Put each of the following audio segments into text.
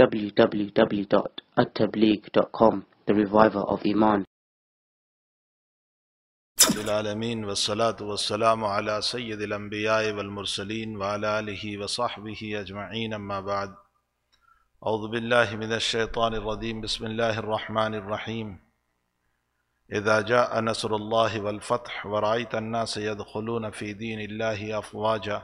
www.attableek.com The Reviver of Iman العالمين والصلاة والسلام على سيد الأنبياء والمرسلين وعلى آله وصحبه أجمعين أما بعد أعوذ بالله من الشيطان الرجيم بسم الله الرحمن الرحيم إذا جاء نصر الله والفتح ورأيت الناس يدخلون في دين الله أفواجا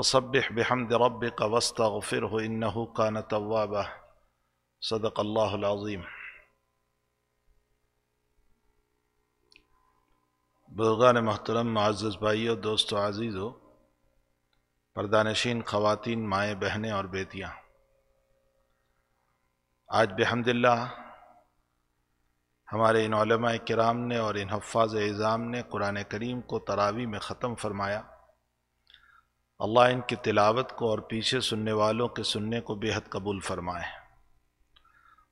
फसबिह बिहमद रबिक वस्तफ़िर इन्नहु कान तवाबा सदक अल्लाज़ीम बुजुर्गान महतरम मज़ भाइयों दोस्तों आज़ीज़ों परदानशीन ख़वान माएँ बहनें और बेटियाँ आज बेहमदिल्ला हमारे इन कराम ने और इन हफाज इज़ाम ने कुरान करीम को तरावी में ख़त्म फरमाया अल्लाह इनकी तिलावत को और पीछे सुनने वालों के सुनने को बेहद कबूल फरमाए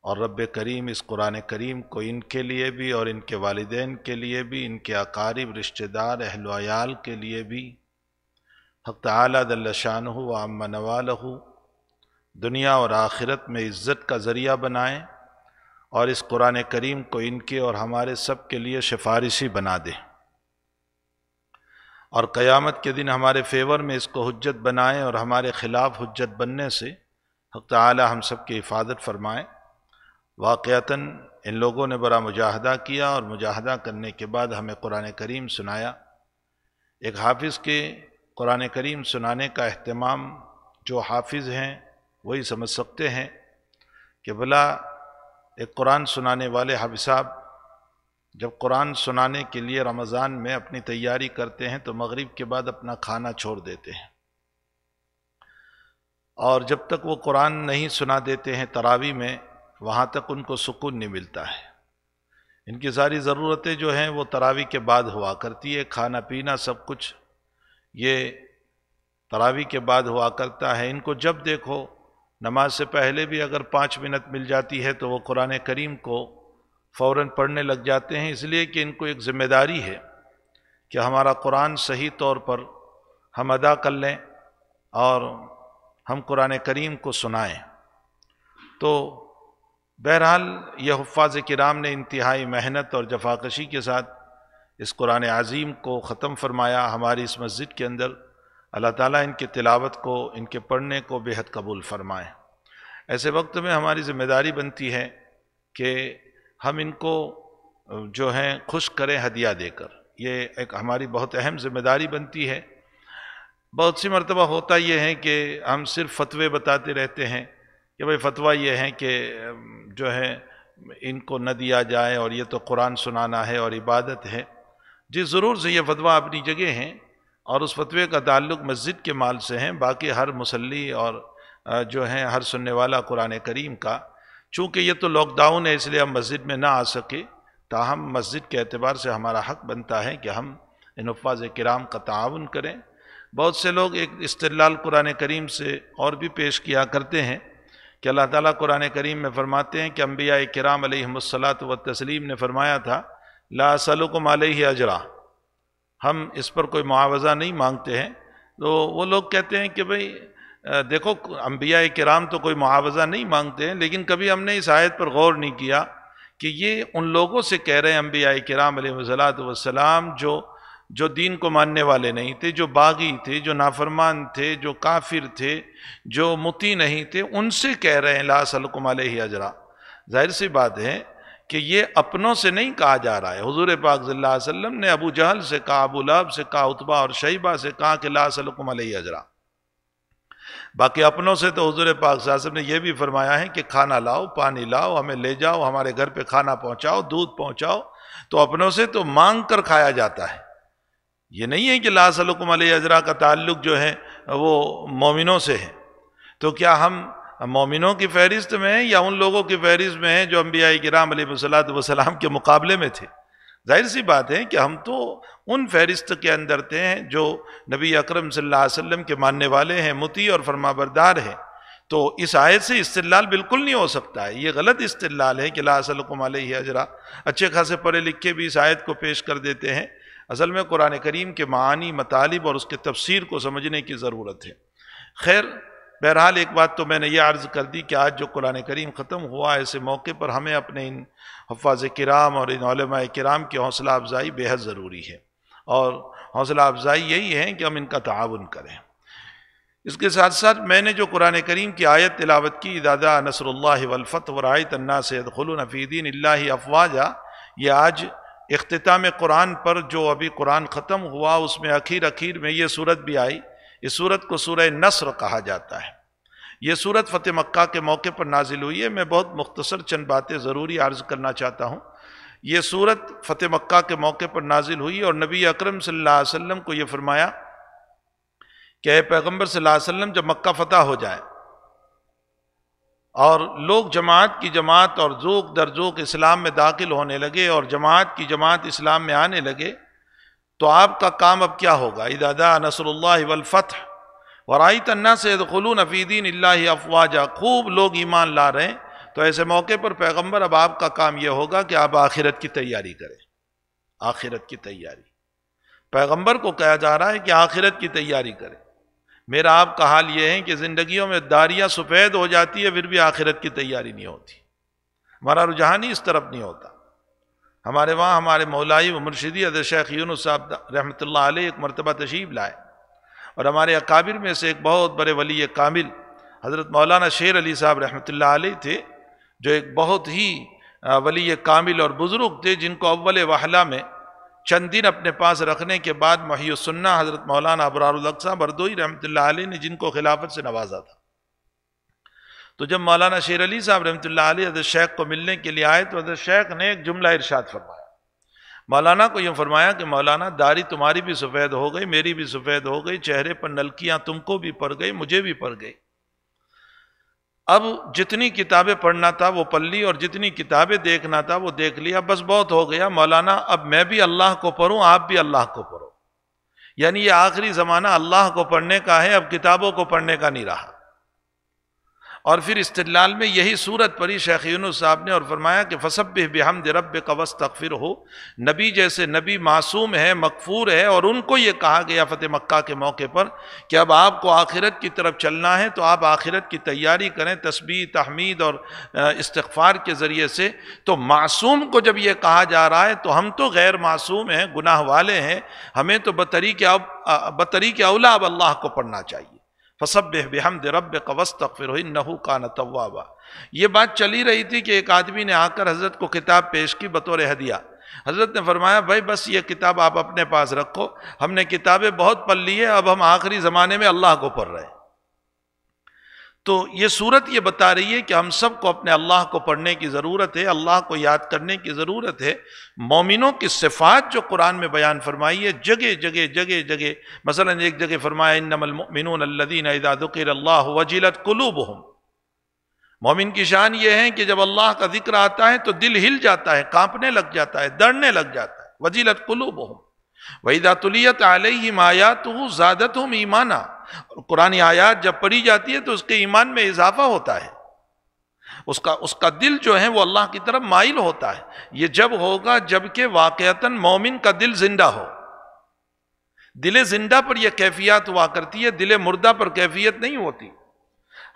और रब करीम इस कुरान करीम को इनके लिए भी और इनके वालदेन के लिए भी इनके अकारीब रिश्तेदार अहलोयाल के लिए भी हक तला हो व नवाल नवाल दुनिया और आखिरत में इज़्ज़त का ज़रिया बनाएँ और इस कुरान करीम को इनके और हमारे सब के लिए सिफारिशी बना दें और क़यामत के दिन हमारे फेवर में इसको हजत बनाएं और हमारे ख़िलाफ़ हजत बनने से हक हम सब की हिफाजत फरमाएँ वाक़ता इन लोगों ने बड़ा मुजाहदा किया और मुजाहदा करने के बाद हमें कुरान करीम सुनाया एक हाफिज़ के कुरान करीम सुनाने का अहतमाम जो हाफिज़ हैं वही समझ सकते हैं कि भला एक कुरान सुनाने वाले हाफि साहब जब कुरान सुनाने के लिए रमज़ान में अपनी तैयारी करते हैं तो मगरिब के बाद अपना खाना छोड़ देते हैं और जब तक वो कुरान नहीं सुना देते हैं तरावी में वहाँ तक उनको सुकून नहीं मिलता है इनकी सारी ज़रूरतें जो हैं वो तरावी के बाद हुआ करती है खाना पीना सब कुछ ये तरावी के बाद हुआ करता है इनको जब देखो नमाज से पहले भी अगर पाँच मिनट मिल जाती है तो वो कुरान करीम को फ़ौर पढ़ने लग जाते हैं इसलिए कि इनको एक ज़िम्मेदारी है कि हमारा कुरान सही तौर पर हम अदा कर लें और हम कुरान करीम को सुनाएं तो बहरहाल यह हफ़ाज कराम ने इंतहाई मेहनत और जफाकशी के साथ इस कुरान अज़ीम को ख़त्म फरमाया हमारी इस मस्जिद के अंदर अल्लाह ताला इनके तिलावत को इनके पढ़ने को बेहद कबूल फ़रमाएँ ऐसे वक्त में हमारी ज़िम्मेदारी बनती है कि हम इनको जो हैं खुश करें हदिया देकर ये एक हमारी बहुत अहम जिम्मेदारी बनती है बहुत सी मरतबा होता ये है कि हम सिर्फ फतवे बताते रहते हैं कि भाई फतवा ये है कि जो है इनको न दिया जाए और ये तो कुरान सुनाना है और इबादत है जी ज़रूर से ये फतवा अपनी जगह हैं और उस फतवे का ताल्लुक मस्जिद के माल से हैं बाकी हर मुसल्ली और जो हैं हर सुनने वाला कुरान करीम का चूँकि ये तो लॉकडाउन है इसलिए हम मस्जिद में ना आ सके ताहम मस्जिद के अतबार से हमारा हक बनता है कि हम इन अफाज कराम का ताउन करें बहुत से लोग एक इस्तलाल कुरान करीम से और भी पेश किया करते हैं कि अल्लाह ताली कुरान करीम में फ़रमाते हैं कि अम्बिया कराम अलहमसलात व तस्लीम ने फरमाया था लासलकुम अलह अजरा हम इस पर कोई मुआवजा नहीं मांगते हैं तो वो लोग कहते हैं कि भाई देखो अम्बिया कराम तो कोई मुआवजा नहीं मांगते हैं लेकिन कभी हमने इस आयत पर गौर नहीं किया कि ये उन लोगों से कह रहे हैं अम्बिया कराम वसलाम जो जो दीन को मानने वाले नहीं थे जो बागी थे जो नाफरमान थे जो काफिर थे जो मुती नहीं थे उनसे कह रहे हैं ला सलकुम अजरा जाहिर सी बात है कि ये अपनों से नहीं कहा जा रहा है हजूर पाक वसल्लम ने अबू जहल से कहा अबू लहब से कहा उतबा और शैबा से कहा कि ला सलकुम अजरा बाकी अपनों से तो हजूर पाक साहब ने यह भी फरमाया है कि खाना लाओ पानी लाओ हमें ले जाओ हमारे घर पे खाना पहुंचाओ दूध पहुंचाओ तो अपनों से तो मांग कर खाया जाता है ये नहीं है कि ला लासलकुम अजरा का ताल्लुक जो है वो मोमिनों से है तो क्या हम मोमिनों की फहरिस्त में हैं या उन लोगों की फहरिस्त में हैं जो अम्बिया कराम सलात वसलाम के मुकाबले में थे जाहिर सी बात है कि हम तो उन फहरिस्त के अंदर थे जो नबी अकरम वसल्लम के मानने वाले हैं मुती और फरमाबरदार हैं तो इस आयत से इस्तलाल बिल्कुल नहीं हो सकता है ये गलत इस्तलाल है कि लासलकुम ही अजरा अच्छे खासे पढ़े लिखे भी इस आयत को पेश कर देते हैं असल में कुरान करीम के मानी मतालिब और उसके तफसीर को समझने की ज़रूरत है खैर बहरहाल एक बात तो मैंने ये अर्ज़ कर दी कि आज जो कुरान करीम ख़त्म हुआ ऐसे मौके पर हमें अपने इन हफाज कराम और इन कराम की हौसला अफजाई बेहद ज़रूरी है और हौसला अफजाई यही है कि हम इनका ताउन करें इसके साथ साथ मैंने जो कुरान करीम की आयत तिलावत की दादा नसरल्लाफ़त वरायत अन्ना अल्ला अफवाजा ये आज अख्ताम कुरान पर जो अभी कुरान ख़त्म हुआ उसमें अखीर अखीर में ये सूरत भी आई इस सूरत को सूर नसर कहा जाता है ये सूरत फ़तेह मक्का के मौके पर नाजिल हुई है मैं बहुत मुख्तसर चंद बातें ज़रूरी अर्ज़ करना चाहता हूँ ये सूरत फ़तेह मक्का के मौके पर नाजिल हुई और नबी अक्रम सम को यह फरमाया कि पैगम्बर सल्लम जब मक्का फ़तह हो जाए और लोग जमात की जमात और जोक दर जोक इस्लाम में दाखिल होने लगे और जमात की जमात इस्लाम में आने लगे तो आपका काम अब क्या होगा इदादा नसरल्लाफ़त वराई तन्ना से खलून अफ़ीदीन अफवाजा खूब लोग ईमान ला रहे हैं तो ऐसे मौके पर पैगंबर अब आपका काम यह होगा कि आप आखिरत की तैयारी करें आखिरत की तैयारी पैगंबर को कहा जा रहा है कि आखिरत की तैयारी करें मेरा आपका हाल यह है कि ज़िंदगियों में दारियाँ सफ़ेद हो जाती है फिर भी आखिरत की तैयारी नहीं होती हमारा रुझान ही इस तरफ नहीं होता हमारे वहाँ हमारे मौलाई व मुर्शदी अदर शेख यून साहब रहमत एक मरतबा तशीब लाए और हमारे अकाबिर में से एक बहुत बड़े वली कामिल हज़रत मौलाना शेर अली साहब रहमत थे जो एक बहुत ही वली कामिल और बुज़ुर्ग थे जिनको अव्वल वाहला में चंद दिन अपने पास रखने के बाद महियसन्ना हज़रत मौलाना अबरारक बरदोई हरदोई ने जिनको खिलाफत से नवाजा था तो जब मौलाना शेर अली साहब रहमत अली शेख को मिलने के लिए आए तो हजरत शेख ने एक जुमला इरशाद फरमाया मौलाना को यूँ फरमाया कि मौलाना दारी तुम्हारी भी सफ़ेद हो गई मेरी भी सफ़ेद हो गई चेहरे पर नलकियाँ तुमको भी पड़ गई मुझे भी पड़ गई अब जितनी किताबें पढ़ना था वो पढ़ ली और जितनी किताबें देखना था वो देख लिया बस बहुत हो गया मौलाना अब मैं भी अल्लाह को पढ़ूँ आप भी अल्लाह को पढ़ो यानी ये आखिरी ज़माना अल्लाह को पढ़ने का है अब किताबों को पढ़ने का नहीं रहा और फिर इस्तलाल में यही सूरत पड़ी शेख यूनुस साहब ने और फरमाया कि फसब बेहमद रब कवस तकफिर हो नबी जैसे नबी मासूम है मकफूर है और उनको ये कहा गया फ़तेह मक्का के मौके पर कि अब आपको आखिरत की तरफ चलना है तो आप आखिरत की तैयारी करें तस्बी तहमीद और इस्तफ़ार के ज़रिए से तो मासूम को जब ये कहा जा रहा है तो हम तो गैर मासूम हैं गुनाह वाले हैं हमें तो बतरी के अब बतरी के अवला अब अल्लाह को पढ़ना चाहिए फसब बेहम रब कवस्तक फिर नहू का नतवाबा ये बात चली रही थी कि एक आदमी ने आकर हज़रत को किताब पेश की बतौर हदिया हज़रत ने फरमाया भाई बस ये किताब आप अपने पास रखो हमने किताबें बहुत पढ़ ली है अब हम आखिरी ज़माने में अल्लाह को पढ़ रहे हैं तो ये सूरत ये बता रही है कि हम सब को अपने अल्लाह को पढ़ने की ज़रूरत है अल्लाह को याद करने की ज़रूरत है मोमिनों की सिफात जो कुरान में बयान फरमाई है जगह जगह जगह जगह मसला एक जगह फरमाया नमलमिन अल्लदीन अल्लाह वजीलत कलूब हम मोमिन की शान ये है कि जब अल्लाह का जिक्र आता है तो दिल हिल जाता है कांपने लग जाता है दड़ने लग जाता है वजीलत कलूब हम वहीदातुलियत आलिम आयात ज़्यादत हम ईमाना और कुरानी आयात जब पढ़ी जाती है तो उसके ईमान में इजाफा होता है उसका उसका दिल जो है वो अल्लाह की तरफ माइल होता है ये जब होगा जब कि वाक़ता मोमिन का दिल जिंदा हो दिल जिंदा पर यह कैफियत हुआ करती है दिल मुर्दा पर कैफियत नहीं होती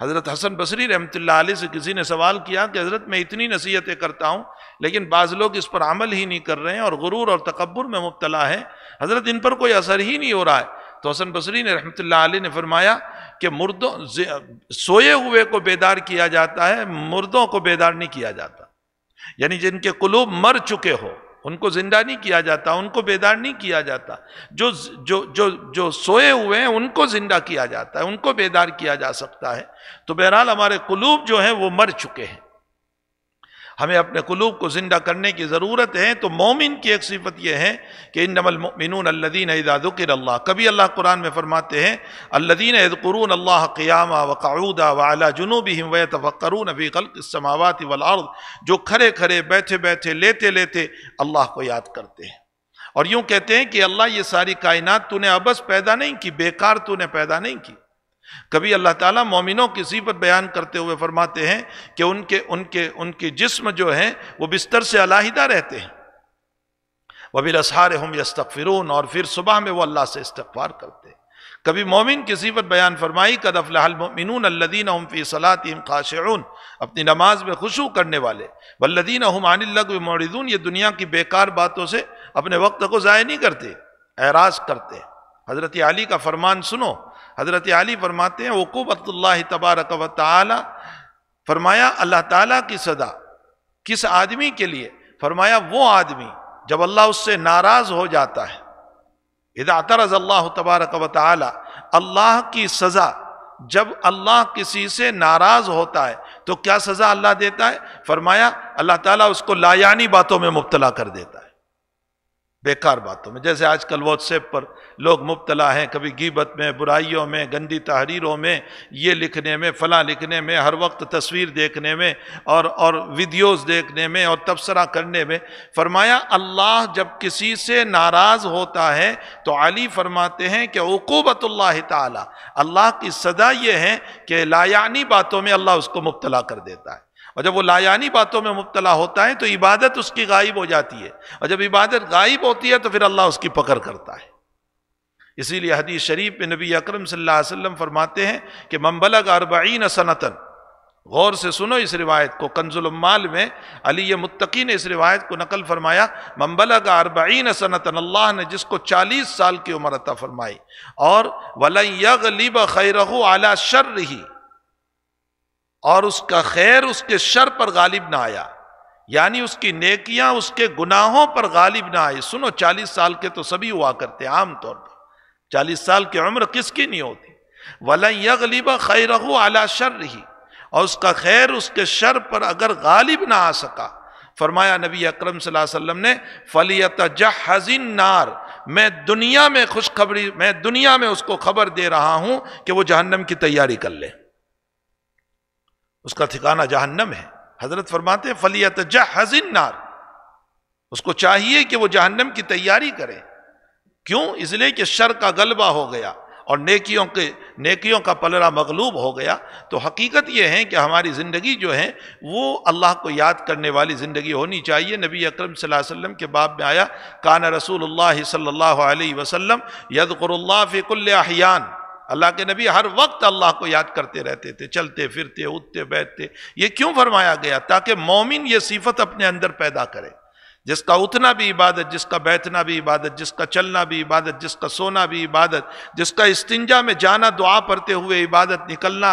हज़रत हसन बसरी रहमत से किसी ने सवाल किया कि हज़रत मैं इतनी नसीहतें करता हूँ लेकिन बाज़ लोग इस पर अमल ही नहीं कर रहे हैं और गुरूर और तकबर में मुबतला है हज़रत इन पर कोई असर ही नहीं हो रहा है तो हसन बसरी ने रहमत आल ने फरमाया कि मुर्दों सोए हुए को बेदार किया जाता है मुर्दों को बेदार नहीं किया जाता यानी जिनके कुलूब मर चुके हो उनको जिंदा नहीं किया जाता उनको बेदार नहीं किया जाता जो जो जो जो सोए हुए हैं उनको जिंदा किया जाता है उनको बेदार किया जा सकता है तो बहरहाल हमारे कुलूब जो हैं वो मर चुके हैं हमें अपने कुलूब को ज़िंदा करने की ज़रूरत है तो मोमिन की एक सिफत यह है कि इन नमलमिन अल्लदीन इदादुकर अल्लाह कभी अल्लाह कुरान में फ़रमाते हैं अल्लदीन अदकरून अल्लाह क़ियामा व वाला जुनूब हिम व तफ़क्रून अभी गल्क समावत जो खड़े खड़े बैठे बैठे लेते लेते अल्लाह को याद करते हैं और यूँ कहते हैं कि अल्लाह ये सारी कायनात तूने अबस पैदा नहीं की बेकार तूने पैदा नहीं की कभी अल्लाह ताला मोमिनों की सीबत बयान करते हुए फरमाते हैं कि उनके उनके उनके जिस्म जो हैं वो बिस्तर से अलाहिदा रहते हैं वबिल असहार हम यस्तफ़िरून और फिर सुबह में वो अल्लाह से इस्तफ़ार करते हैं कभी मोमिन की सीबत बयान फरमाई कदफ़लामिन अल्लदीन फ़ी खाशन अपनी नमाज में खुशू करने वाले वल्लदीन हम आनिल्लग मरिदून ये दुनिया की बेकार बातों से अपने वक्त को ज़ाय नहीं करते एराज करते हज़रत अली का फरमान सुनो हज़रत अली फरमाते हैं वकूबतल्ला तबारक व ताला फरमाया अल्लाह ताला की सदा किस आदमी के लिए फरमाया वो आदमी जब अल्लाह उससे नाराज़ हो जाता है इदातरज अल्लाह तबारक व ताला अल्लाह की सज़ा जब अल्लाह किसी से नाराज़ होता है तो क्या सज़ा अल्लाह देता है फरमाया अल्लाह ताला उसको लायानी बातों में मुबतला कर देता है बेकार बातों में जैसे आजकल व्हाट्सएप पर लोग मुबतला हैं कभी गीबत में बुराइयों में गंदी तहरीरों में ये लिखने में फ़लाँ लिखने में हर वक्त तस्वीर देखने में और और वीडियोस देखने में और तबसरा करने में फरमाया अल्लाह जब किसी से नाराज़ होता है तो अली फरमाते हैं कि उकूबतल्ला ताली अल्लाह की सदा ये है कि लायानी बातों में अल्लाह उसको मुबतला कर देता है और जब वो लायानी बातों में मुबतला होता है तो इबादत उसकी गायब हो जाती है और जब इबादत गायब होती है तो फिर अल्लाह उसकी पकड़ करता है इसीलिए हदीस शरीफ में नबी अकरम वसल्लम फरमाते हैं कि मम्बलग अरबईन सनतन गौर से सुनो इस रिवायत को कंजुलमाल में अली मुत्तकी ने इस रिवायत को नकल फरमाया मम्बलग अरबईन सनतन अल्लाह ने जिसको चालीस साल की उम्र अता फरमाई और लिब खैरहू आला शर्र ही और उसका खैर उसके शर पर गालिब ना आया यानी उसकी नेकियां उसके गुनाहों पर गालिब ना आई सुनो चालीस साल के तो सभी हुआ करते आम तौर पर चालीस साल की उम्र किसकी नहीं होती वला यगलिबा खैर आला शर रही और उसका खैर उसके शर पर अगर गालिब ना आ सका फरमाया नबी अकरम वसल्लम ने फलियत जहाजिन नार मैं दुनिया में खुशखबरी मैं दुनिया में उसको खबर दे रहा हूँ कि वो जहन्नम की तैयारी कर ले उसका ठिकाना जहन्नम है हजरत फरमाते फलियत हजिन नार उसको चाहिए कि वो जहन्नम की तैयारी करे क्यों इसलिए कि शर का गलबा हो गया और नेकियों के नेकियों का पलरा मगलूब हो गया तो हकीकत यह है कि हमारी ज़िंदगी जो है वो अल्लाह को याद करने वाली ज़िंदगी होनी चाहिए नबी अकरम वसल्लम के बाब में आया कान रसूल सल्ला वसम यदकुल्ला फ़िकुल्ल अहियान अल्लाह के नबी हर वक्त अल्लाह को याद करते रहते थे चलते फिरते उठते बैठते ये क्यों फरमाया गया ताकि मोमिन ये सिफत अपने अंदर पैदा करे जिसका उठना भी इबादत जिसका बैठना भी इबादत जिसका चलना भी इबादत जिसका सोना भी इबादत जिसका इस्तिंजा में जाना दुआ पढ़ते हुए इबादत निकलना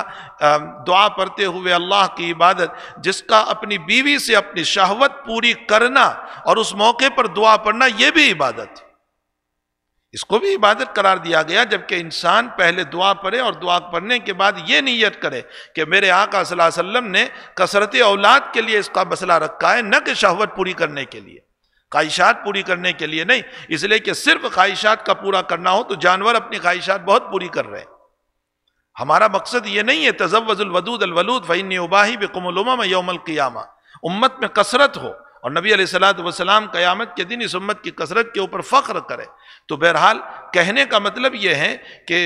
दुआ पढ़ते हुए अल्लाह की इबादत जिसका अपनी बीवी से अपनी शहवत पूरी करना और उस मौके पर दुआ पढ़ना ये भी इबादत है इसको भी इबादत करार दिया गया जबकि इंसान पहले दुआ पढ़े और दुआ पढ़ने के बाद ये नीयत करे कि मेरे आका वसल्लम ने कसरत औलाद के लिए इसका मसला रखा है न कि शहवत पूरी करने के लिए ख्वाहिशात पूरी करने के लिए नहीं इसलिए कि सिर्फ ख्वाहिशात का पूरा करना हो तो जानवर अपनी ख्वाहिशात बहुत पूरी कर रहे हैं हमारा मकसद ये नहीं है तजवज़ुलवदूद अलवलूद फ़ैन उबाही बकमलुमा यौमल क़ियामा उम्मत में कसरत हो और नबी अलैहिस्सलाम क़यामत के दिन इस उम्मत की कसरत के ऊपर फ़ख्र करे तो बहरहाल कहने का मतलब यह है कि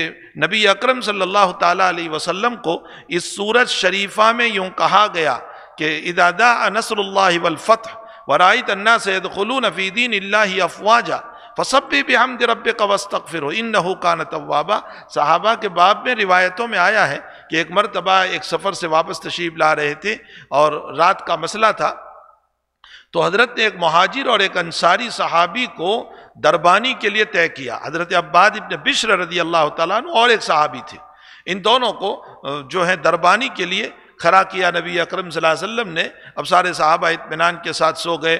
नबी अकरम सल्लल्लाहु अलैहि वसल्लम को इस सूरत शरीफा में यूँ कहा गया कि इदादा नसरल्लाफ़त वराइत तन्ना सैद खलून अल्ला अफवाजा फसब भी, भी हम रब कवस्तक फिर हो इन का तवाबा साहबा के बाब में रिवायतों में आया है कि एक मरतबा एक सफ़र से वापस तशीब ला रहे थे और रात का मसला था तो हज़रत ने एक महाजिर और एक अंसारी सहाबी को दरबानी के लिए तय किया हज़रत अब्बाद इबन बिश्र रदी अल्लाह तु और एक सहाबी थे इन दोनों को जो है दरबानी के लिए खड़ा किया नबी अक्रम वसल्लम ने अब सारे सहाबा इतमान के साथ सो गए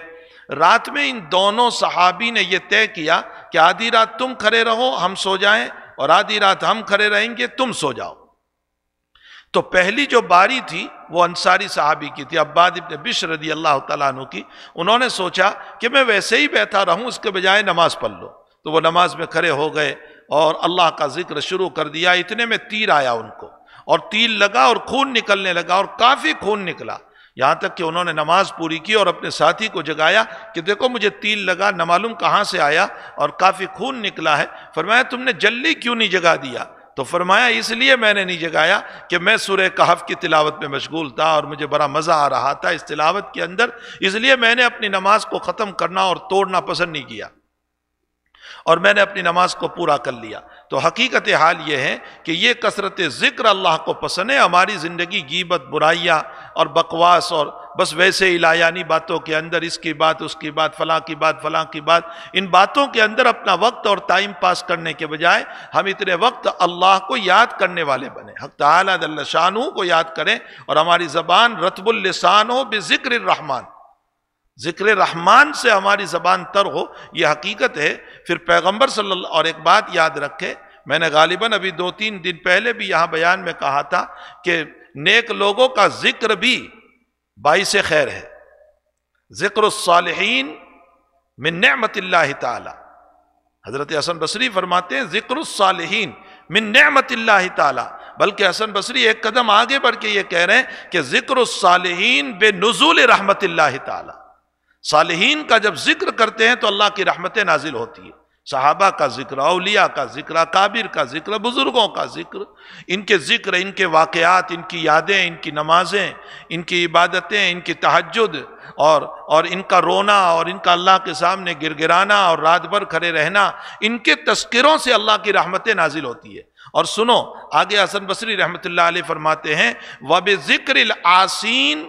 रात में इन दोनों सहाबी ने यह तय किया कि आधी रात तुम खड़े रहो हम सो जाएं और आधी रात हम खड़े रहेंगे तुम सो जाओ तो पहली जो बारी थी वो अंसारी साहबी की थी अब्बाद इब्ने बिश रदी अल्लाह तु की उन्होंने सोचा कि मैं वैसे ही बैठा रहूं उसके बजाय नमाज़ पढ़ लो तो वो नमाज में खड़े हो गए और अल्लाह का जिक्र शुरू कर दिया इतने में तीर आया उनको और तीर लगा और खून निकलने लगा और काफ़ी खून निकला यहाँ तक कि उन्होंने नमाज पूरी की और अपने साथी को जगाया कि देखो मुझे तील लगा न मालूम कहाँ से आया और काफ़ी खून निकला है फरमाया तुमने जल्दी क्यों नहीं जगा दिया तो फरमाया इसलिए मैंने नहीं जगाया कि मैं सुरह कहफ की तिलावत में मशगूल था और मुझे बड़ा मज़ा आ रहा था इस तिलावत के अंदर इसलिए मैंने अपनी नमाज को ख़त्म करना और तोड़ना पसंद नहीं किया और मैंने अपनी नमाज को पूरा कर लिया तो हकीकत हाल ये है कि ये कसरत ज़िक्र अल्लाह को पसंद है हमारी ज़िंदगी गीबत बुराइयाँ और बकवास और बस वैसे इलायानी बातों के अंदर इसकी बात उसकी बात फ़लाँ की बात फ़लाँ की बात इन बातों के अंदर अपना वक्त और टाइम पास करने के बजाय हम इतने वक्त अल्लाह को याद करने वाले बने हक ताला को याद करें और हमारी ज़बान रतबुल्लसान हो बे ज़िक्र रहमान ज़िक्र रहमान से हमारी ज़बान तर हो यह हकीकत है फिर पैगम्बर सल्लल्लाहु और एक बात याद रखे मैंने गालिबा अभी दो तीन दिन पहले भी यहाँ बयान में कहा था कि नेक लोगों का ज़िक्र भी बाईस खैर है ज़िक्र सालहीन मिन नमतल्ला ताली हज़रत हसन बसरी फरमाते हैं ज़िक्र सालहीन मिन नमतल्ला ताली बल्कि हसन बसरी एक कदम आगे बढ़ के ये कह रहे हैं कि ज़िक्र सालहीन बे नज़ुल रहमत ताली सालहीन का जब जिक्र करते हैं तो अल्लाह की रहमतें नाजिल होती है सहाबा का जिक्र अलिया का जिक्र काबिर का जिक्र बुज़ुर्गों का जिक्र इनके जिक्र इनके वाक़ात इनकी यादें इनकी नमाज़ें इनकी इबादतें इनकी तहजद और और इनका रोना और इनका अल्लाह के सामने गिर गिराना और रात भर खड़े रहना इनके तस्करों से अल्लाह की रहमतें नाजिल होती है और सुनो आगे हसन बसरी रहमत फ़रमाते हैं वब ज़िक्र आसिन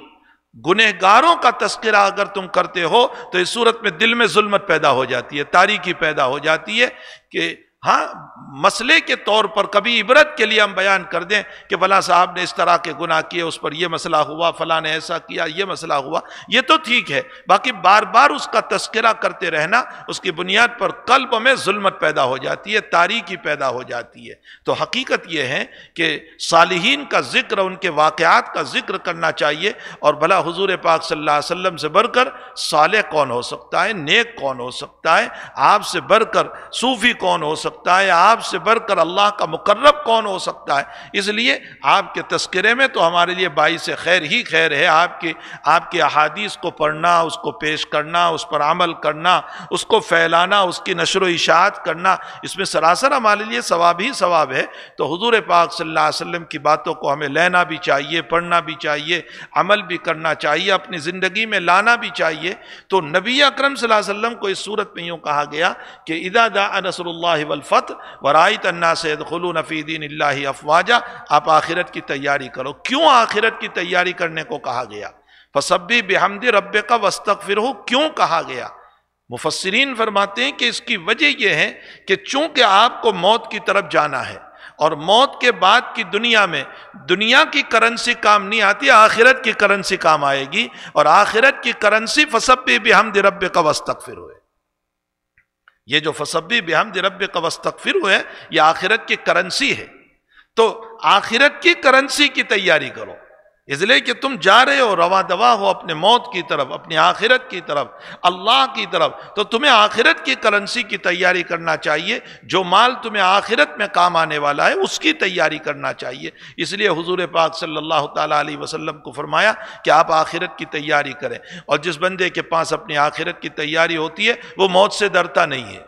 गुनहगारों का तस्करा अगर तुम करते हो तो इस सूरत में दिल में जुल्मत पैदा हो जाती है तारीखी पैदा हो जाती है कि हाँ मसले के तौर पर कभी इबरत के लिए हम बयान कर दें कि फला साहब ने इस तरह के गुनाह किए उस पर यह मसला हुआ फला ने ऐसा किया ये मसला हुआ ये तो ठीक है बाकी बार बार उसका तस्करा करते रहना उसकी बुनियाद पर कल्ब में जुल्मत पैदा हो जाती है तारीखी पैदा हो जाती है तो हकीकत यह है कि सालहीन का जिक्र उनके वाक़ात का जिक्र करना चाहिए और भला हजूर पाक सल्ला वसम से बढ़कर साल कौन हो सकता है नेक कौन हो सकता है आपसे बढ़कर सूफ़ी कौन हो सकता सकता है आपसे बढ़कर अल्लाह का मुकर्रब कौन हो सकता है इसलिए आपके तस्करे में तो हमारे लिए बाईस खैर ही खैर है आपके आपके अहादीस को पढ़ना उसको पेश करना उस पर अमल करना उसको फैलाना उसकी नशर इशात करना इसमें सरासर हमारे लिए सवाब ही सवाब है तो हजूर पाक सल्ला की बातों को हमें लेना भी चाहिए पढ़ना भी चाहिए अमल भी करना चाहिए अपनी ज़िंदगी में लाना भी चाहिए तो नबी अक्रम वसम को इस सूरत में यूँ कहा गया कि इदादा वल अलफत वराई तन्ना सैद खलू नफ़ीदीन अफवाजा आप आखिरत की तैयारी करो क्यों आखिरत की तैयारी करने को कहा गया फसब्बी बेहमद रब का वस्तक फिर हो क्यों कहा गया मुफसरीन फरमाते हैं कि इसकी वजह यह है कि चूंकि आपको मौत की तरफ जाना है और मौत के बाद की दुनिया में दुनिया की करंसी काम नहीं आती आखिरत की करेंसी काम आएगी और आखिरत की करंसी फसब भी हम का वस्तक फिर हो ये जो फसब्बी बेहमद रब का हुए है ये आखिरत की करेंसी है तो आखिरत की करेंसी की तैयारी करो इसलिए कि तुम जा रहे हो रवा दवा हो अपने मौत की तरफ अपनी आखिरत की तरफ अल्लाह की तरफ तो तुम्हें आखिरत की करेंसी की तैयारी करना चाहिए जो माल तुम्हें आखिरत में काम आने वाला है उसकी तैयारी करना चाहिए इसलिए हुजूर पाक सल्लल्लाहु अलैहि वसल्लम को फरमाया कि आप आखिरत की तैयारी करें और जिस बंदे के पास अपनी आखिरत की तैयारी होती है वो मौत से डरता नहीं है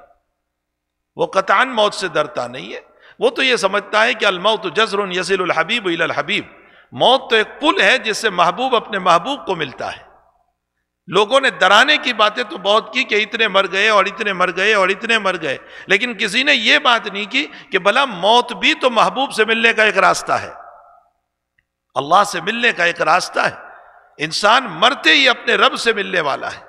वो कतान मौत से डरता नहीं है वो तो ये समझता है कि अलमौत जजर यसिल हबीब इल हबीब मौत तो एक पुल है जिससे महबूब अपने महबूब को मिलता है लोगों ने डराने की बातें तो बहुत की कि इतने मर गए और इतने मर गए और इतने मर गए लेकिन किसी ने यह बात नहीं की कि भला मौत भी तो महबूब से मिलने का एक रास्ता है अल्लाह से मिलने का एक रास्ता है इंसान मरते ही अपने रब से मिलने वाला है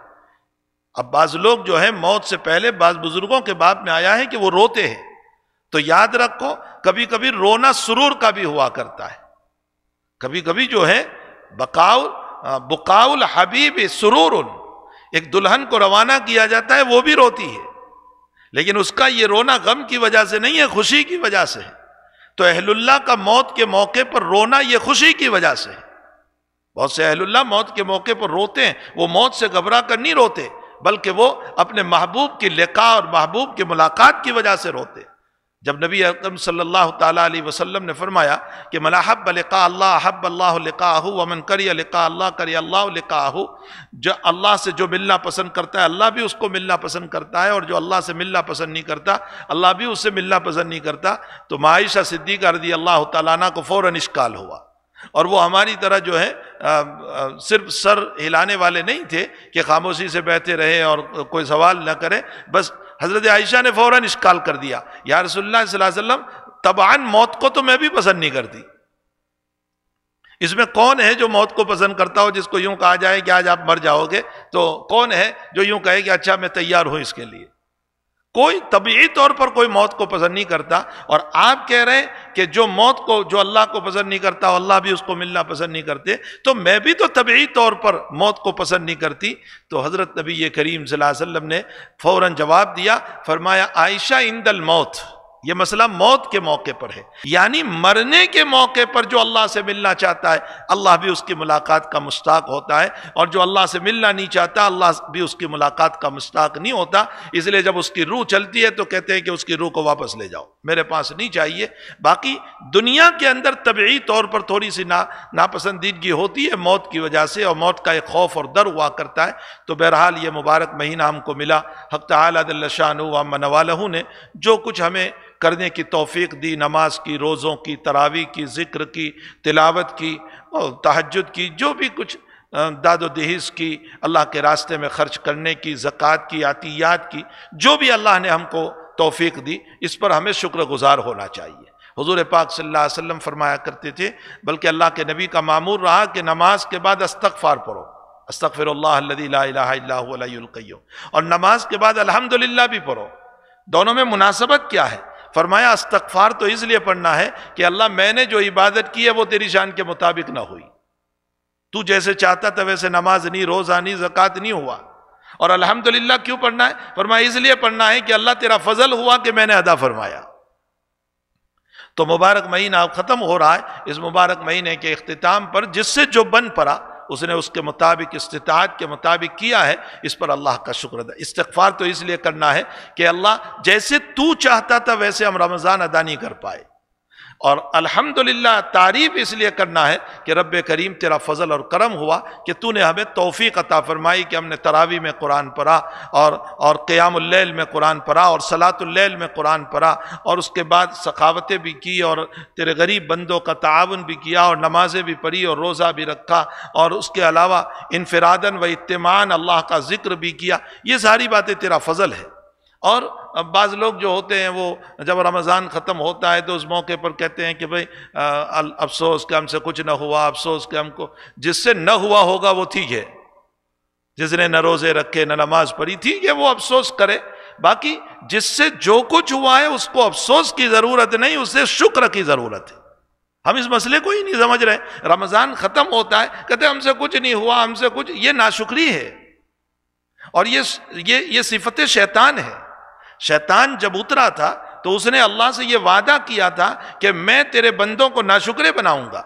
अब बाज लोग जो है मौत से पहले बाज बुजुर्गों के बाप में आया है कि वो रोते हैं तो याद रखो कभी कभी रोना सुरूर का भी हुआ करता है कभी कभी जो है बकाउल बकाउल हबीब सुरूर एक दुल्हन को रवाना किया जाता है वो भी रोती है लेकिन उसका ये रोना गम की वजह से नहीं है खुशी की वजह से है तो अहलुल्ला का मौत के मौके पर रोना ये खुशी की वजह से है बहुत से अहलुल्ला मौत के मौके पर रोते हैं वो मौत से घबरा कर नहीं रोते बल्कि वो अपने महबूब की लिका और महबूब की मुलाकात की वजह से रोते जब नबी अकरम सल्लल्लाहु अलैहि वसल्लम ने फरमाया कि मलाहब लिका अल्लाह हब अल्लाह लिकाहू अमन करिय लिका अल्लाह करिय अल्लाह लिकाहू जो अल्लाह से जो मिलना पसंद करता है अल्लाह भी उसको मिलना पसंद करता है और जो अल्लाह से मिलना पसंद नहीं करता अल्लाह भी उससे मिलना पसंद नहीं करता तो मायशा सिद्दीक रदी अल्लाह ताला को फ़ौर इश्काल हुआ और वो हमारी तरह जो है आ, आ, सिर्फ सर हिलाने वाले नहीं थे कि खामोशी से बहते रहे और कोई सवाल ना करें बस हज़रत आयशा ने फ़ौरन इश्काल कर दिया या रसोल्लाम तबान मौत को तो मैं भी पसंद नहीं करती इसमें कौन है जो मौत को पसंद करता हो जिसको यूं कहा जाए कि आज आप मर जाओगे तो कौन है जो यूं कहे कि अच्छा मैं तैयार हूं इसके लिए कोई तबी तौर पर कोई मौत को पसंद नहीं करता और आप कह रहे हैं कि जो मौत को जो अल्लाह को पसंद नहीं करता अल्लाह भी उसको मिलना पसंद नहीं करते तो मैं भी तो तबी तौर पर मौत को पसंद नहीं करती तो हज़रत नबी करीम वसल्लम ने फ़ौर जवाब दिया फरमाया आयशा इंदल मौत यह मसला मौत के मौके पर है यानी मरने के मौके पर जो अल्लाह से मिलना चाहता है अल्लाह भी उसकी मुलाकात का मुश्ताक होता है और जो अल्लाह से मिलना नहीं चाहता अल्लाह भी उसकी मुलाकात का मुश्ताक नहीं होता इसलिए जब उसकी रूह चलती है तो कहते हैं कि उसकी रूह को वापस ले जाओ मेरे पास नहीं चाहिए बाकी दुनिया के अंदर तबी तौर पर थोड़ी सी ना नापसंदीदगी होती है मौत की वजह से और मौत का एक खौफ और डर हुआ करता है तो बहरहाल ये मुबारक महीना हमको मिला हफ्ता तला मनवालहू ने जो कुछ हमें करने की तोफ़ी दी नमाज की रोज़ों की तरावी की ज़िक्र की तिलावत की और तहजद की जो भी कुछ दाद दहेज की अल्लाह के रास्ते में ख़र्च करने की ज़क़़त की आतियात की जो भी अल्लाह ने हमको तोफ़ी दी इस पर हमें शुक्रगुजार होना चाहिए हजूर पाक सल्ला वसम फरमाया करते थे बल्कि अल्लाह के नबी का मामूर रहा कि नमाज के बाद अस्तफ़ार पढ़ो अस्तफ़िरल्लाकैम और नमाज के बाद अलहमदिल्ला भी पढ़ो दोनों में मुनासबत क्या है फरमाया अस्तगफार तो इसलिए पढ़ना है कि अल्लाह मैंने जो इबादत की है वो तेरी शान के मुताबिक ना हुई तू जैसे चाहता था वैसे नमाज नहीं रोज़ा नहीं ज़क़़त नहीं हुआ और अल्हम्दुलिल्लाह क्यों पढ़ना है फरमाया इसलिए पढ़ना है कि अल्लाह तेरा फजल हुआ कि मैंने अदा फरमाया तो मुबारक महीना अब ख़त्म हो रहा है इस मुबारक महीने के अख्ताम पर जिससे जो बन पड़ा उसने उसके मुताबिक इस्तात के मुताबिक किया है इस पर अल्लाह का शुक्र अदा इस्तफार तो इसलिए करना है कि अल्लाह जैसे तू चाहता था वैसे हम रमज़ान अदा नहीं कर पाए और अल्हम्दुलिल्लाह तारीफ इसलिए करना है कि रब करीम तेरा फजल और करम हुआ कि तूने हमें तोफ़ी अता फरमाई कि हमने तरावी में कुरान पढ़ा और और क़यामल में कुरान पढ़ा और सलातुल्लैल में कुरान पढ़ा और उसके बाद सखावतें भी की और तेरे गरीब बंदों का तावन भी किया और नमाज़ें भी पढ़ी और रोज़ा भी रखा और उसके अलावा इनफरादन व इतमान अल्लाह का ज़िक्र भी किया ये सारी बातें तेरा फजल है और बाज़ लोग जो होते हैं वो जब रमज़ान ख़त्म होता है तो उस मौके पर कहते हैं कि भाई अफसोस कि हमसे कुछ न हुआ अफसोस कि हमको जिससे न हुआ होगा वो ठीक है जिसने न रोज़े रखे न नमाज़ पढ़ी ठीक है वो अफसोस करे बाकी जिससे जो कुछ हुआ है उसको अफसोस की ज़रूरत नहीं उससे शुक्र की ज़रूरत है हम इस मसले को ही नहीं समझ रहे रमज़ान ख़त्म होता है कहते हमसे कुछ नहीं हुआ हमसे कुछ ये नाशुक्री है और ये ये ये सिफत शैतान है शैतान जब उतरा था तो उसने अल्लाह से यह वादा किया था कि मैं तेरे बंदों को नाशुक्रे बनाऊंगा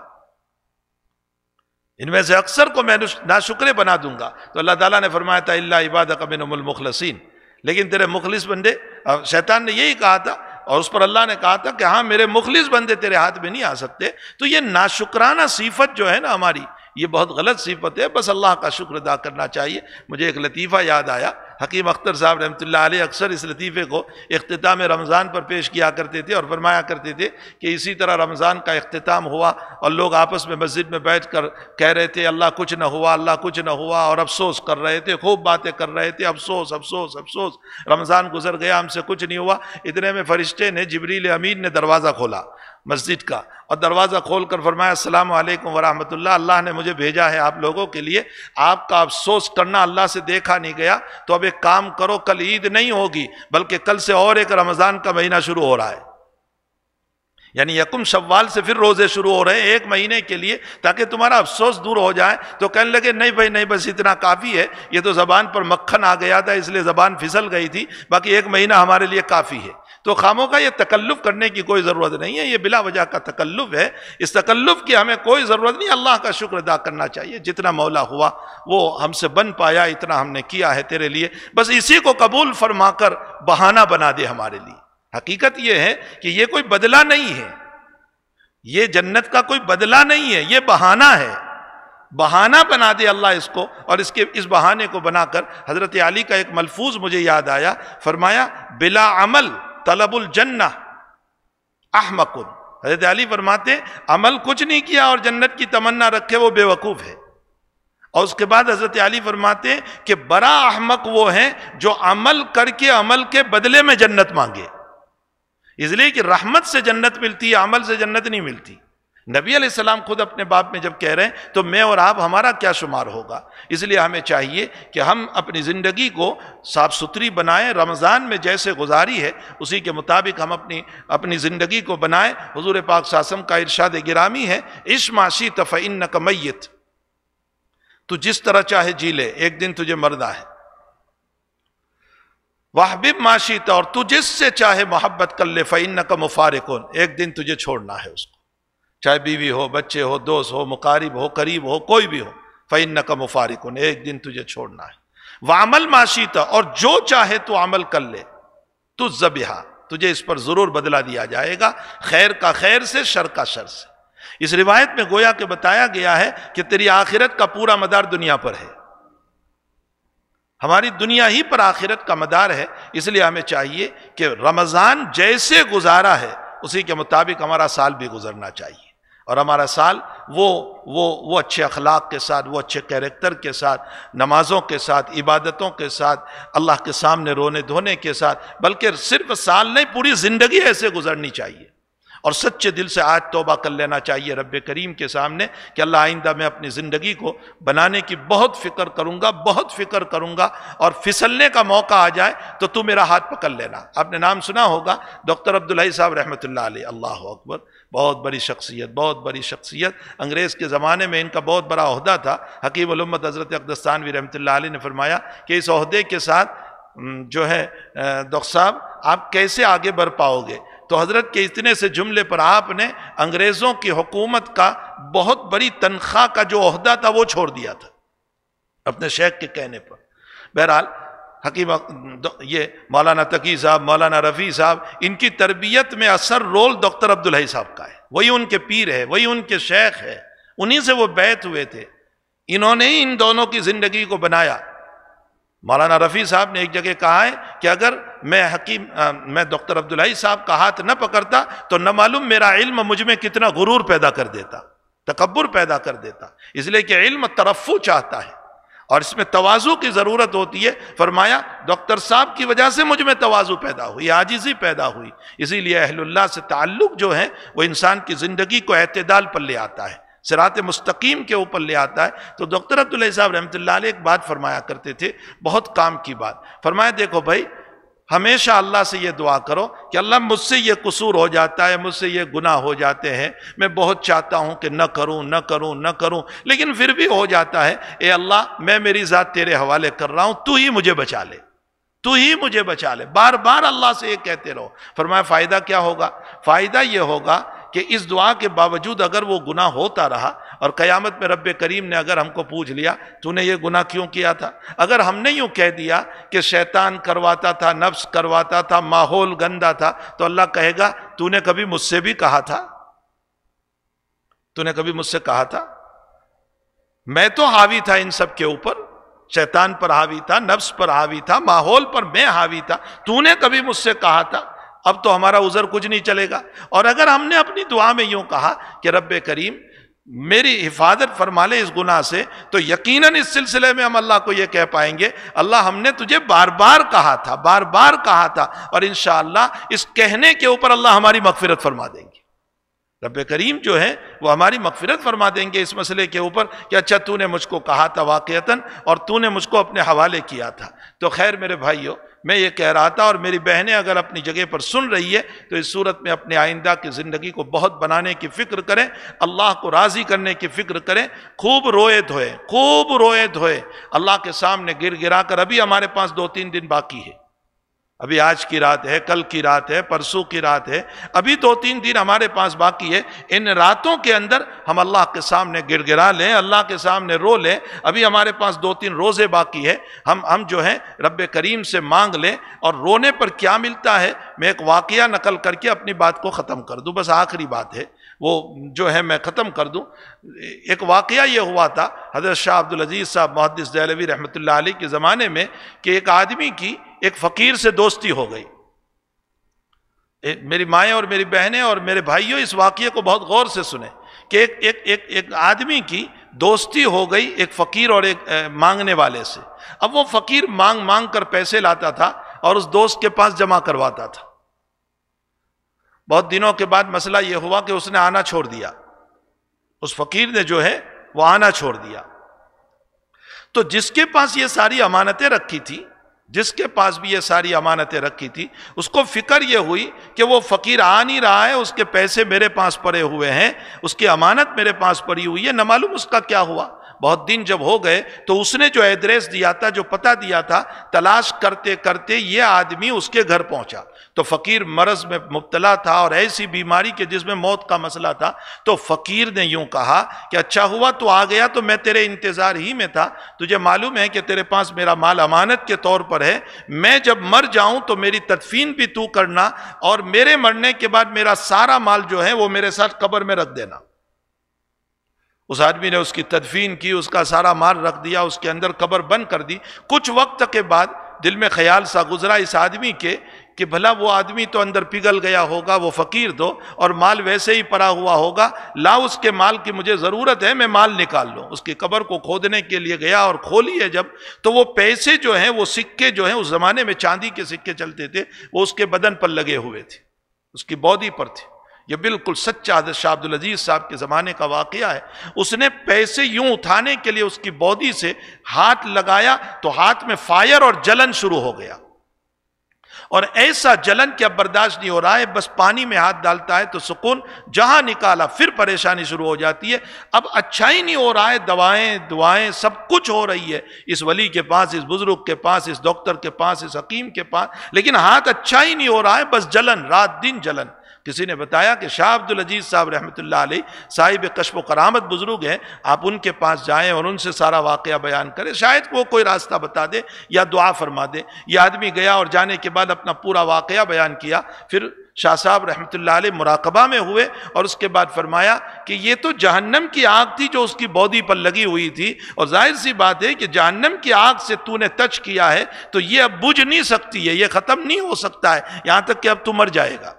इनमें से अक्सर को मैं नाशुकरे बना दूंगा तो अल्लाह ताला ने फरमाया था अल्ला इबाद मुखलसिन लेकिन तेरे मुखलिस बंदे शैतान ने यही कहा था और उस पर अल्लाह ने कहा था कि हाँ मेरे मुखलिस बंदे तेरे हाथ में नहीं आ सकते तो ये नाशुकराना सीफत जो है ना हमारी ये बहुत गलत सिफत है बस अल्लाह का शुक्र अदा करना चाहिए मुझे एक लतीफ़ा याद आया हकीम अख्तर साहब रहमत अक्सर इस लतीफ़े को अख्ताम रमज़ान पर पेश किया करते थे और फरमाया करते थे कि इसी तरह रमज़ान का अख्ताम हुआ और लोग आपस में मस्जिद में बैठ कर कह रहे थे अल्लाह कुछ न हुआ अल्लाह कुछ न हुआ और अफसोस कर रहे थे खूब बातें कर रहे थे अफसोस अफसोस अफसोस रमज़ान गुजर गया हमसे कुछ नहीं हुआ इतने में फरिश्ते ने जबरील अमीन ने दरवाज़ा खोला मस्जिद का और दरवाज़ा खोल कर फरमाया अल्लाम वरहमतुल्ला अल्लाह ने मुझे भेजा है आप लोगों के लिए आपका अफसोस करना अल्लाह से देखा नहीं गया तो अब एक काम करो कल ईद नहीं होगी बल्कि कल से और एक रमज़ान का महीना शुरू हो रहा है यानी यकुम शव्वाल से फिर रोज़े शुरू हो रहे हैं एक महीने के लिए ताकि तुम्हारा अफसोस दूर हो जाए तो कहने लगे नहीं भाई नहीं बस इतना काफ़ी है ये तो ज़बान पर मक्खन आ गया था इसलिए ज़बान फिसल गई थी बाकी एक महीना हमारे लिए काफ़ी है तो खामों का ये तकल्लुफ करने की कोई ज़रूरत नहीं है ये बिला वजह का तकल्लुफ है इस तकल्लुफ की हमें कोई ज़रूरत नहीं अल्लाह का शुक्र अदा करना चाहिए जितना मौला हुआ वो हमसे बन पाया इतना हमने किया है तेरे लिए बस इसी को कबूल फरमा कर बहाना बना दे हमारे लिए हकीकत यह है कि ये कोई बदला नहीं है ये जन्नत का कोई बदला नहीं है ये बहाना है बहाना बना दे अल्लाह इसको और इसके इस बहाने को बनाकर हज़रत अली का एक मलफूज मुझे याद आया फरमाया बिला अमल तलबुल जन्ना अहमकुन हजरत अली फरमाते अमल कुछ नहीं किया और जन्नत की तमन्ना रखे वो बेवकूफ़ है और उसके बाद हजरत अली फरमाते कि बड़ा अहमक वो है जो अमल करके अमल के बदले में जन्नत मांगे इसलिए कि रहमत से जन्नत मिलती है अमल से जन्नत नहीं मिलती नबी अलैहिस्सलाम खुद अपने बाप में जब कह रहे हैं तो मैं और आप हमारा क्या शुमार होगा इसलिए हमें चाहिए कि हम अपनी ज़िंदगी को साफ़ सुथरी बनाएं रमज़ान में जैसे गुजारी है उसी के मुताबिक हम अपनी अपनी ज़िंदगी को बनाएं हुजूर पाक सासम का इरशाद गिरामी है इशमाशी न कमैत तो जिस तरह चाहे जी ले एक दिन तुझे मरना है वाहबिब माशी और तू जिससे चाहे मोहब्बत कर ले फ़ैन का मुफारकुन एक दिन तुझे छोड़ना है उसको चाहे बीवी हो बच्चे हो दोस्त हो मुकारिब हो करीब हो कोई भी हो फ़ैन का उन्हें एक दिन तुझे छोड़ना है वामल माशीता और जो चाहे तो अमल कर ले तो जबिहा तुझे इस पर ज़रूर बदला दिया जाएगा खैर का खैर से शर का शर से इस रिवायत में गोया के बताया गया है कि तेरी आखिरत का पूरा मदार दुनिया पर है हमारी दुनिया ही पर आखिरत का मदार है इसलिए हमें चाहिए कि रमज़ान जैसे गुजारा है उसी के मुताबिक हमारा साल भी गुजरना चाहिए और हमारा साल वो वो वो अच्छे अखलाक के साथ वो अच्छे कैरेक्टर के साथ नमाज़ों के साथ इबादतों के साथ अल्लाह के सामने रोने धोने के साथ बल्कि सिर्फ साल नहीं पूरी ज़िंदगी ऐसे गुजरनी चाहिए और सच्चे दिल से आज तोबा कर लेना चाहिए रब करीम के सामने कि अल्लाह आइंदा मैं अपनी ज़िंदगी को बनाने की बहुत फ़िक्र करूँगा बहुत फ़िक्र करूँगा और फिसलने का मौका आ जाए तो तू मेरा हाथ पकड़ लेना आपने नाम सुना होगा डॉक्टर अब्दुल्ही साहब रहमत ला अल्लाह अकबर बहुत बड़ी शख्सियत बहुत बड़ी शख्सियत अंग्रेज़ के ज़माने में इनका बहुत बड़ा अहदा था हकीम उलम्मत हज़रत अकदस्तानवी रहमत आल ने फरमाया कि इस अहदे के साथ जो है डॉक्टर साहब आप कैसे आगे बढ़ पाओगे तो हज़रत के इतने से जुमले पर आपने अंग्रेज़ों की हुकूमत का बहुत बड़ी तनख्वाह का जो अहदा था वो छोड़ दिया था अपने शेख के कहने पर बहरहाल हकीम ये मौलाना तकी साहब मौलाना रफ़ी साहब इनकी तरबियत में असर रोल डॉक्टर अब्दुल साहब का है वही उनके पीर है वही उनके शेख है उन्हीं से वो बैत हुए थे इन्होंने ही इन दोनों की ज़िंदगी को बनाया मौलाना रफ़ी साहब ने एक जगह कहा है कि अगर मैं हकीम आ, मैं डॉक्टर अब्दुल्ही साहब का हाथ न पकड़ता तो न मालूम मेरा इल्म मुझ में कितना गुरूर पैदा कर देता तकबर पैदा कर देता इसलिए कि इल्म तरफ़ चाहता है और इसमें तोज़ु की ज़रूरत होती है फरमाया डॉक्टर साहब की वजह से मुझ में तोज़ु पैदा हुई आजिज़ी पैदा हुई इसीलिए अहल्ला से ताल्लुक़ जो है वो इंसान की ज़िंदगी को अतदाल पर ले आता है सरात मुस्तकीम के ऊपर ले आता है तो डॉक्टर अब्दुल्ला साहब रहमत एक बात फरमाया करते थे बहुत काम की बात फरमाया देखो भाई हमेशा अल्लाह से ये दुआ करो कि अल्लाह मुझसे ये कसूर हो जाता है मुझसे ये गुनाह हो जाते हैं मैं बहुत चाहता हूँ कि न करूँ न करूँ न करूँ लेकिन फिर भी हो जाता है ए अल्लाह मैं मेरी ज़ात तेरे हवाले कर रहा हूँ तू ही मुझे बचा ले तू ही मुझे बचा ले बार बार अल्लाह से ये कहते रहो फरमाया फ़ायदा क्या होगा फ़ायदा ये होगा कि इस दुआ के बावजूद अगर वो गुनाह होता रहा और क़यामत में रब करीम ने अगर हमको पूछ लिया तूने ये गुनाह क्यों किया था अगर हमने यूँ कह दिया कि शैतान करवाता था नफ्स करवाता था माहौल गंदा था तो अल्लाह कहेगा तूने कभी मुझसे भी कहा था तूने कभी मुझसे कहा था मैं तो हावी था इन सब के ऊपर शैतान पर हावी था नफ्स पर हावी था माहौल पर मैं हावी था तूने कभी मुझसे कहा था अब तो हमारा उज़र कुछ नहीं चलेगा और अगर हमने अपनी दुआ में यूं कहा कि रब करीम मेरी हिफाजत फरमा ले इस गुनाह से तो यकीनन इस सिलसिले में हम अल्लाह को यह कह पाएंगे अल्लाह हमने तुझे बार बार कहा था बार बार कहा था और इन इस कहने के ऊपर अल्लाह हमारी मगफिरत फरमा देंगे रब करीम जो है वो हमारी मगफिरत फरमा देंगे इस मसले के ऊपर कि अच्छा तूने मुझको कहा था वाक़ता और तूने मुझको अपने हवाले किया था तो खैर मेरे भाइयों मैं ये कह रहा था और मेरी बहनें अगर अपनी जगह पर सुन रही है तो इस सूरत में अपने आइंदा की ज़िंदगी को बहुत बनाने की फ़िक्र करें अल्लाह को राज़ी करने की फ़िक्र करें खूब रोए धोए खूब रोए धोए अल्लाह के सामने गिर गिरा कर अभी हमारे पास दो तीन दिन बाकी है अभी आज की रात है कल की रात है परसों की रात है अभी दो तीन दिन हमारे पास बाकी है इन रातों के अंदर हम अल्लाह के सामने गिरा लें अल्लाह के सामने रो लें अभी हमारे पास दो तीन रोज़े बाकी है हम हम जो हैं रब करीम से मांग लें और रोने पर क्या मिलता है मैं एक वाक़ नकल करके अपनी बात को ख़त्म कर दूँ बस आखिरी बात है वो जो है मैं ख़त्म कर दूँ एक वाक़ ये हुआ था हज़रत शाह अब्दुलजीज़ साहब मुहदस जैलवी रहमत के ज़माने में कि एक आदमी की एक फ़कीर से दोस्ती हो गई एक मेरी माएँ और मेरी बहनें और मेरे भाइयों इस वाक्य को बहुत गौर से सुने कि एक एक एक, एक आदमी की दोस्ती हो गई एक फ़कीर और एक ए, मांगने वाले से अब वो फ़कीर मांग मांग कर पैसे लाता था और उस दोस्त के पास जमा करवाता था बहुत दिनों के बाद मसला ये हुआ कि उसने आना छोड़ दिया उस फ़कीर ने जो है वो आना छोड़ दिया तो जिसके पास ये सारी अमानतें रखी थी जिसके पास भी ये सारी अमानतें रखी थी उसको फिक्र ये हुई कि वो फ़कीर आ नहीं रहा है उसके पैसे मेरे पास पड़े हुए हैं उसकी अमानत मेरे पास पड़ी हुई है न मालूम उसका क्या हुआ बहुत दिन जब हो गए तो उसने जो एड्रेस दिया था जो पता दिया था तलाश करते करते ये आदमी उसके घर पहुंचा तो फ़कीर मरज में मुबतला था और ऐसी बीमारी के जिसमें मौत का मसला था तो फ़कीर ने यूँ कहा कि अच्छा हुआ तो आ गया तो मैं तेरे इंतज़ार ही में था तुझे मालूम है कि तेरे पास मेरा माल अमानत के तौर पर है मैं जब मर जाऊँ तो मेरी तदफीन भी तू करना और मेरे मरने के बाद मेरा सारा माल जो है वो मेरे साथ कबर में रख देना उस आदमी ने उसकी तदफीन की उसका सारा माल रख दिया उसके अंदर कब्र बंद कर दी कुछ वक्त के बाद दिल में ख्याल सा गुजरा इस आदमी के कि भला वो आदमी तो अंदर पिघल गया होगा वो फ़कीर दो तो, और माल वैसे ही पड़ा हुआ होगा ला उसके माल की मुझे ज़रूरत है मैं माल निकाल लूँ उसकी कब्र को खोदने के लिए गया और खोली है जब तो वो पैसे जो हैं वो सिक्के जो हैं उस ज़माने में चांदी के सिक्के चलते थे वो उसके बदन पर लगे हुए थे उसकी बॉडी पर थे ये बिल्कुल सच्चा हजरत शाह अब्दुल अजीज़ साहब के ज़माने का वाक़ है उसने पैसे यूं उठाने के लिए उसकी बॉडी से हाथ लगाया तो हाथ में फायर और जलन शुरू हो गया और ऐसा जलन कि अब बर्दाश्त नहीं हो रहा है बस पानी में हाथ डालता है तो सुकून जहां निकाला फिर परेशानी शुरू हो जाती है अब अच्छा ही नहीं हो रहा है दवाएं दुआएं सब कुछ हो रही है इस वली के पास इस बुजुर्ग के पास इस डॉक्टर के पास इस हकीम के पास लेकिन हाथ अच्छा ही नहीं हो रहा है बस जलन रात दिन जलन किसी ने बताया कि शाह अब्दुल अजीज़ साहब रहमत साहिब कशब करामत बुज़ुर्ग हैं आप उनके पास जाएँ और उनसे सारा वाक़ बयान करें शायद वो कोई रास्ता बता दें या दुआ फरमा दें यह आदमी गया और जाने के बाद अपना पूरा वाक़ बयान किया फिर शाह साहब रहमत मुराकबा में हुए और उसके बाद फरमाया कि ये तो जहन्नम की आग थी जो उसकी बॉडी पर लगी हुई थी और जाहिर सी बात है कि जहन्नम की आग से तूने टच किया है तो ये अब बुझ नहीं सकती है ये ख़त्म नहीं हो सकता है यहाँ तक कि अब तू मर जाएगा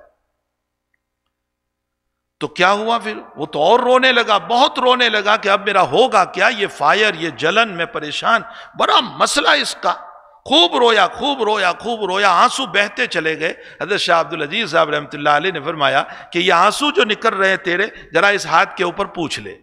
तो क्या हुआ फिर वो तो और रोने लगा बहुत रोने लगा कि अब मेरा होगा क्या ये फायर ये जलन में परेशान बड़ा मसला इसका खूब रोया खूब रोया खूब रोया आंसू बहते चले गए हजरत शाह अब्दुल अजीज साहब रहमत आली ने फरमाया कि ये आंसू जो निकल रहे तेरे जरा इस हाथ के ऊपर पूछ ले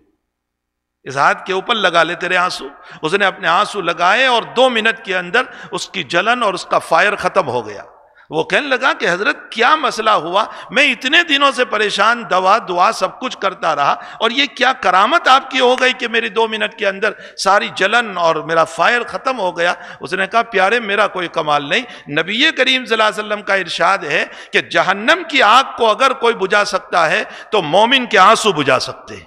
इस हाथ के ऊपर लगा ले तेरे आंसू उसने अपने आंसू लगाए और दो मिनट के अंदर उसकी जलन और उसका फायर ख़त्म हो गया वो कहने लगा कि हज़रत क्या मसला हुआ मैं इतने दिनों से परेशान दवा दुआ सब कुछ करता रहा और ये क्या करामत आपकी हो गई कि मेरी दो मिनट के अंदर सारी जलन और मेरा फायर ख़त्म हो गया उसने कहा प्यारे मेरा कोई कमाल नहीं नबी करीम सलाम का इरशाद है कि जहन्नम की आग को अगर कोई बुझा सकता है तो मोमिन के आंसू बुझा सकते हैं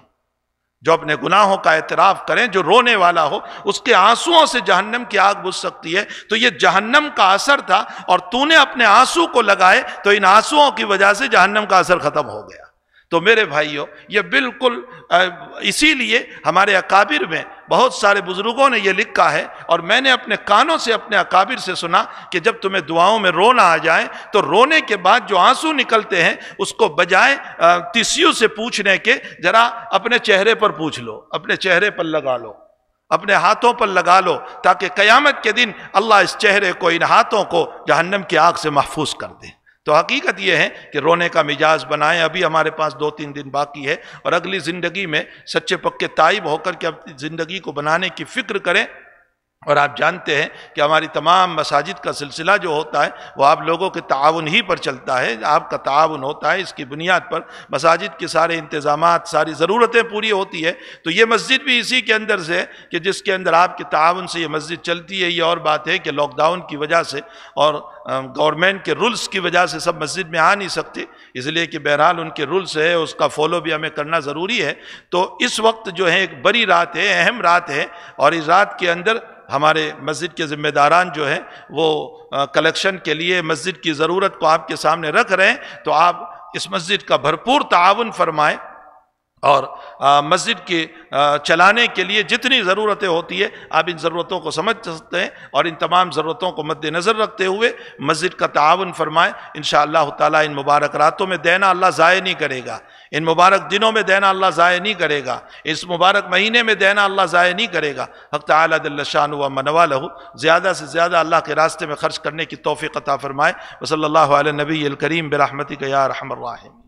जो अपने गुनाहों का एतराफ़ करें जो रोने वाला हो उसके आंसुओं से जहन्नम की आग बुझ सकती है तो ये जहन्नम का असर था और तूने अपने आंसू को लगाए तो इन आंसुओं की वजह से जहन्नम का असर ख़त्म हो गया तो मेरे भाइयों ये बिल्कुल इसीलिए हमारे अकाबिर में बहुत सारे बुज़ुर्गों ने ये लिखा है और मैंने अपने कानों से अपने अकाबिर से सुना कि जब तुम्हें दुआओं में रोना आ जाए तो रोने के बाद जो आंसू निकलते हैं उसको बजाय तिस्यू से पूछने के ज़रा अपने चेहरे पर पूछ लो अपने चेहरे पर लगा लो अपने हाथों पर लगा लो ताकि क़यामत के दिन अल्लाह इस चेहरे को इन हाथों को जहन्नम की आग से महफूज कर दे तो हकीकत यह है कि रोने का मिजाज बनाएं अभी हमारे पास दो तीन दिन बाकी है और अगली ज़िंदगी में सच्चे पक्के ताइब होकर के अपनी ज़िंदगी को बनाने की फ़िक्र करें और आप जानते हैं कि हमारी तमाम मसाजिद का सिलसिला जो होता है वह आप लोगों के ताउन ही पर चलता है आपका ताउन होता है इसकी बुनियाद पर मसाजिद के सारे इंतज़ाम सारी ज़रूरतें पूरी होती है तो ये मस्जिद भी इसी के अंदर से है कि जिसके अंदर आपके ताउन से ये मस्जिद चलती है ये और बात है कि लॉकडाउन की वजह से और गवर्नमेंट के रूल्स की वजह से सब मस्जिद में आ नहीं सकते इसलिए कि बहरहाल उनके रूल्स है उसका फॉलो भी हमें करना ज़रूरी है तो इस वक्त जो है एक बड़ी रात है अहम रात है और इस रात के अंदर हमारे मस्जिद के ज़िम्मेदारान जो हैं वो कलेक्शन के लिए मस्जिद की ज़रूरत को आपके सामने रख रहे हैं तो आप इस मस्जिद का भरपूर ताउन फरमाएँ और मस्जिद के चलाने के लिए जितनी ज़रूरतें होती है आप इन ज़रूरतों को समझ सकते हैं और इन तमाम ज़रूरतों को मद्देनज़र रखते हुए मस्जिद का ताउन फरमाएँ इन शह इन मुबारक रातों में देना अल्लाह ज़ाय नहीं करेगा इन मुबारक दिनों में देना अल्लाह ज़ाय नहीं करेगा इस मुबारक महीने में देना अल्लाह ज़ाय नहीं करेगा हक तशान व मनवा लहू ज़्यादा से ज़्यादा अल्लाह के रास्ते में खर्च करने की तोफ़ी क़ा फ़रमाए वसल नबी करीम बरहमती का यार